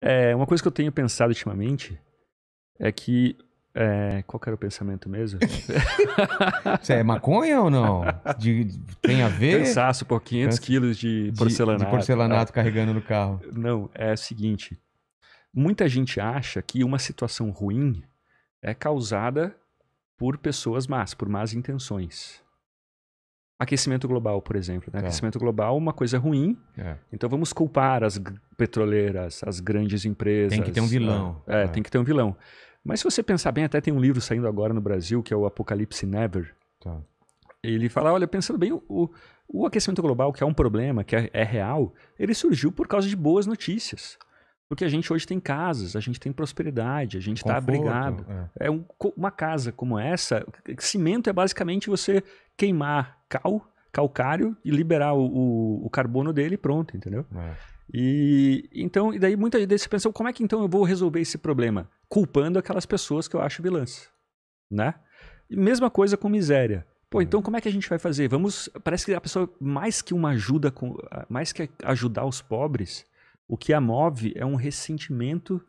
É, uma coisa que eu tenho pensado ultimamente é que. É, qual era o pensamento mesmo? Você é maconha ou não? De, de, tem a ver? Cansaço por 500 quilos de porcelanato. De, porcelanato carregando no carro. Não, é o seguinte. Muita gente acha que uma situação ruim é causada por pessoas más, por más intenções aquecimento global, por exemplo. Né? É. Aquecimento é. global uma coisa ruim. É. Então vamos culpar as petroleiras, as grandes empresas. Tem que ter um vilão. É, é, tem que ter um vilão. Mas se você pensar bem, até tem um livro saindo agora no Brasil que é o Apocalipse Never. Tá. Ele fala, olha, pensando bem, o, o, aquecimento global, que é um problema, que é, é real, ele surgiu por causa de boas notícias. Porque a gente hoje tem casas, a gente tem prosperidade, a gente está abrigado. É, é um, uma casa como essa, cimento é basicamente você queimar cal, calcário e liberar o, o, o carbono dele pronto, entendeu? É. E então, e daí muita gente você pensa, como é que então eu vou resolver esse problema? Culpando aquelas pessoas que eu acho vilãs, né? E mesma coisa com miséria. Pô, uhum. então como é que a gente vai fazer? Vamos, parece que a pessoa mais que uma ajuda, mais que ajudar os pobres, o que a move é um ressentimento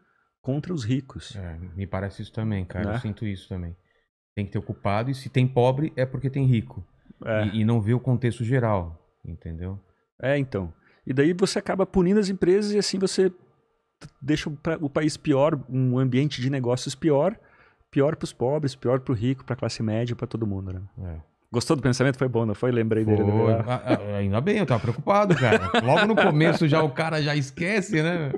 contra os ricos. É, me parece isso também, cara. Né? Eu sinto isso também. Tem que ter culpado e se tem pobre é porque tem rico. É. E, e não vê o contexto geral, entendeu? É, então. E daí você acaba punindo as empresas e assim você deixa o país pior, um ambiente de negócios pior, pior para os pobres, pior para o rico, para a classe média, para todo mundo, né? É. Gostou do pensamento? Foi bom, não foi? Lembrei foi. dele. Ah, ah, ainda bem, eu tava preocupado, cara. Logo no começo já o cara já esquece, né?